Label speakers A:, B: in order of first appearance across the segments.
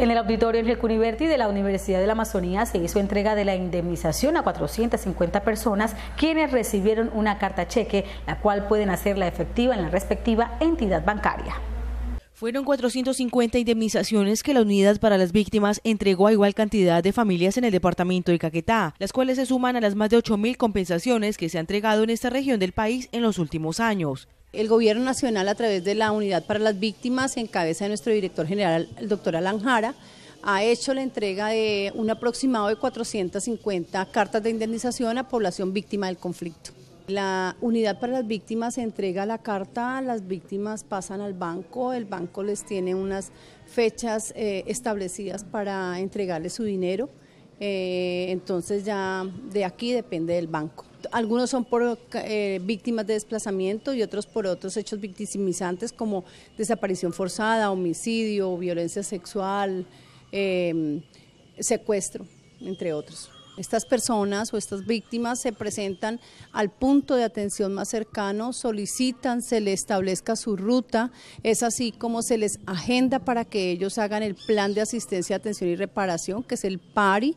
A: En el auditorio Enrique Cuniverti de la Universidad de la Amazonía se hizo entrega de la indemnización a 450 personas quienes recibieron una carta cheque, la cual pueden hacerla efectiva en la respectiva entidad bancaria.
B: Fueron 450 indemnizaciones que la Unidad para las Víctimas entregó a igual cantidad de familias en el departamento de Caquetá, las cuales se suman a las más de 8.000 compensaciones que se han entregado en esta región del país en los últimos años. El
A: Gobierno Nacional, a través de la Unidad para las Víctimas, en cabeza de nuestro director general, el doctor Alan Jara, ha hecho la entrega de un aproximado de 450 cartas de indemnización a población víctima del conflicto. La unidad para las víctimas entrega la carta, las víctimas pasan al banco, el banco les tiene unas fechas eh, establecidas para entregarles su dinero. Eh, entonces ya de aquí depende del banco. Algunos son por eh, víctimas de desplazamiento y otros por otros hechos victimizantes como desaparición forzada, homicidio, violencia sexual, eh, secuestro, entre otros. Estas personas o estas víctimas se presentan al punto de atención más cercano, solicitan se les establezca su ruta, es así como se les agenda para que ellos hagan el plan de asistencia, atención y reparación, que es el PARI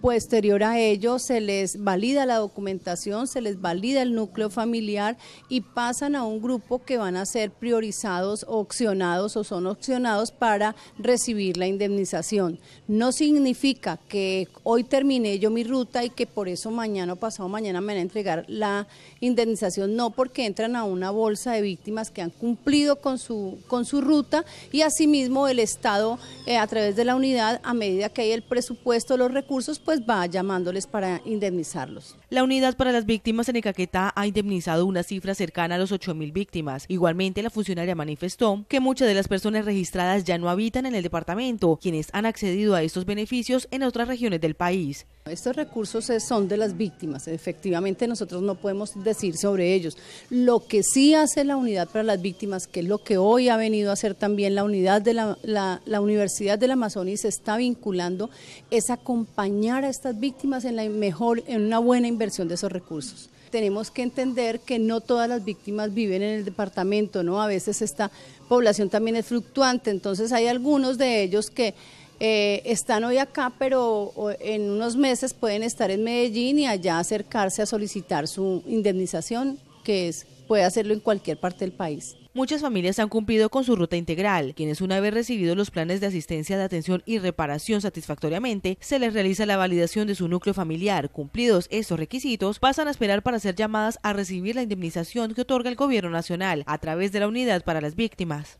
A: posterior a ello se les valida la documentación, se les valida el núcleo familiar y pasan a un grupo que van a ser priorizados, opcionados o son opcionados para recibir la indemnización. No significa que hoy termine yo mi ruta y que por eso mañana o pasado mañana me van a entregar la indemnización, no porque entran a una bolsa de víctimas que han cumplido con su, con su ruta y asimismo el Estado eh, a través de la unidad a medida que hay el presupuesto los recursos, pues va llamándoles para indemnizarlos.
B: La unidad para las víctimas en Ecaquetá ha indemnizado una cifra cercana a los 8.000 víctimas. Igualmente, la funcionaria manifestó que muchas de las personas registradas ya no habitan en el departamento, quienes han accedido a estos beneficios en otras regiones del país.
A: Estos recursos eh, son de las víctimas, efectivamente nosotros no podemos decir sobre ellos. Lo que sí hace la unidad para las víctimas, que es lo que hoy ha venido a hacer también la unidad de la, Universidad del Amazonas y se está vinculando, es acompañar a estas víctimas en, la mejor, en una buena inversión de esos recursos tenemos que entender que no todas las víctimas viven en el departamento, ¿no? A veces esta población también es fluctuante, entonces hay algunos de ellos que eh, están hoy acá, pero en unos meses pueden estar en Medellín y allá acercarse a solicitar su indemnización, que es, puede hacerlo en cualquier parte del país.
B: Muchas familias han cumplido con su ruta integral, quienes una vez recibido los planes de asistencia de atención y reparación satisfactoriamente, se les realiza la validación de su núcleo familiar. Cumplidos estos requisitos, pasan a esperar para ser llamadas a recibir la indemnización que otorga el Gobierno Nacional a través de la Unidad para las Víctimas.